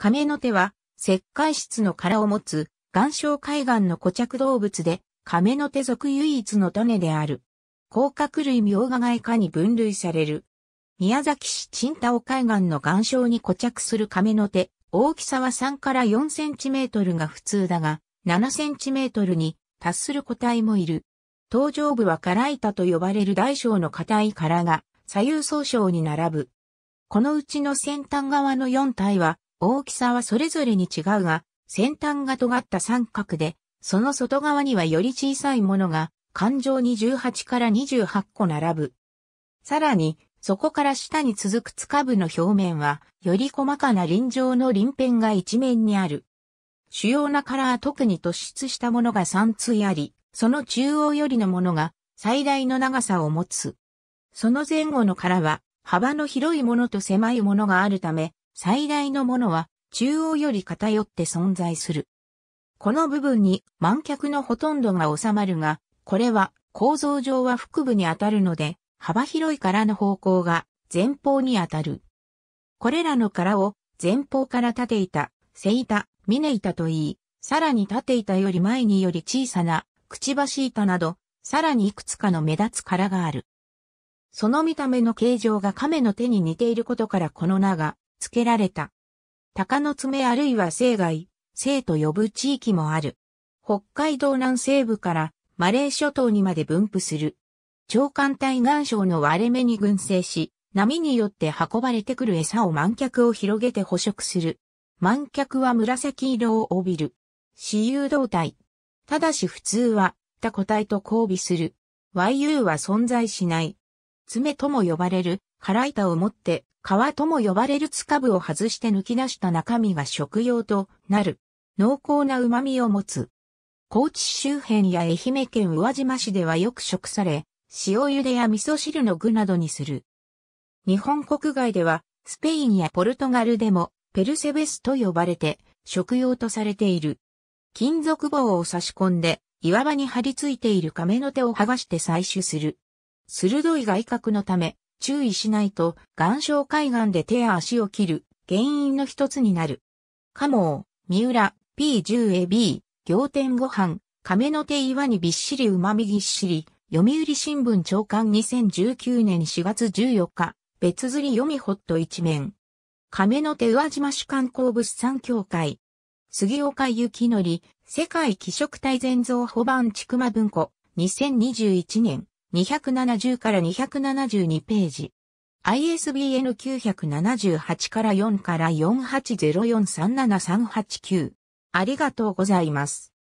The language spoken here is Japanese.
亀の手は、石灰質の殻を持つ、岩礁海岸の固着動物で、亀の手属唯一の種である。甲殻類苗ガ外科に分類される。宮崎市ンタ尾海岸の岩礁に固着する亀の手、大きさは3から4センチメートルが普通だが、7センチメートルに達する個体もいる。頭上部は殻板と呼ばれる大小の硬い殻が左右総称に並ぶ。このうちの先端側の4体は大きさはそれぞれに違うが、先端が尖った三角で、その外側にはより小さいものが、環状に18から28個並ぶ。さらに、そこから下に続く塚部の表面は、より細かな輪状の輪辺が一面にある。主要な殻は特に突出したものが3対あり、その中央よりのものが最大の長さを持つ。その前後の殻は幅の広いものと狭いものがあるため、最大のものは中央より偏って存在する。この部分に満脚のほとんどが収まるが、これは構造上は腹部に当たるので、幅広い殻の方向が前方に当たる。これらの殻を前方から縦板、背板、峰板といい、さらに縦板より前により小さなくちばし板など、さらにいくつかの目立つ殻がある。その見た目の形状が亀の手に似ていることからこの名が付けられた。鷹の爪あるいは生外、生と呼ぶ地域もある。北海道南西部からマレー諸島にまで分布する。長官対岩礁の割れ目に群生し、波によって運ばれてくる餌を満脚を広げて捕食する。満脚は紫色を帯びる。私有動体。ただし普通は、他個体と交尾する。YU は存在しない。爪とも呼ばれる辛板を持って、皮とも呼ばれるつかぶを外して抜き出した中身が食用となる。濃厚な旨味を持つ。高知周辺や愛媛県宇和島市ではよく食され、塩茹でや味噌汁の具などにする。日本国外では、スペインやポルトガルでも、ペルセベスと呼ばれて、食用とされている。金属棒を差し込んで、岩場に張り付いている亀の手を剥がして採取する。鋭い外角のため、注意しないと、岩礁海岸で手や足を切る原因の一つになる。カモー、三浦、P10AB、行天ご飯、亀の手岩にびっしり旨みぎっしり、読売新聞長官2019年4月14日、別釣り読みホット一面。亀の手宇和島主観光物産協会。杉岡幸則、世界気色体全像保番ちく文庫、2021年270から272ページ。ISBN 978から4から480437389。ありがとうございます。